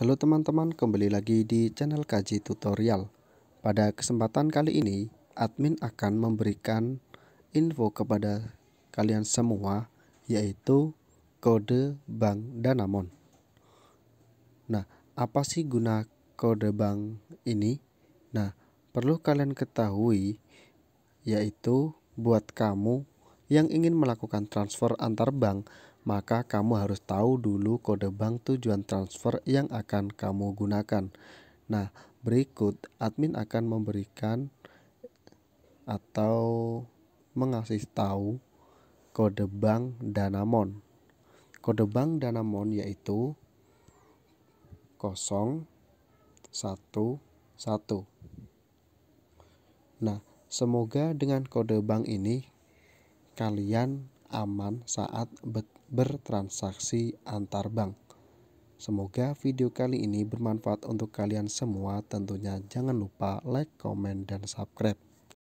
Halo teman-teman, kembali lagi di channel Kaji Tutorial. Pada kesempatan kali ini, admin akan memberikan info kepada kalian semua, yaitu kode bank Danamon. Nah, apa sih guna kode bank ini? Nah, perlu kalian ketahui, yaitu buat kamu yang ingin melakukan transfer antar bank maka kamu harus tahu dulu kode bank tujuan transfer yang akan kamu gunakan. Nah, berikut admin akan memberikan atau mengasih tahu kode bank Danamon. Kode bank Danamon yaitu 011. Nah, semoga dengan kode bank ini kalian aman saat bertransaksi antar bank. Semoga video kali ini bermanfaat untuk kalian semua. Tentunya jangan lupa like, comment, dan subscribe.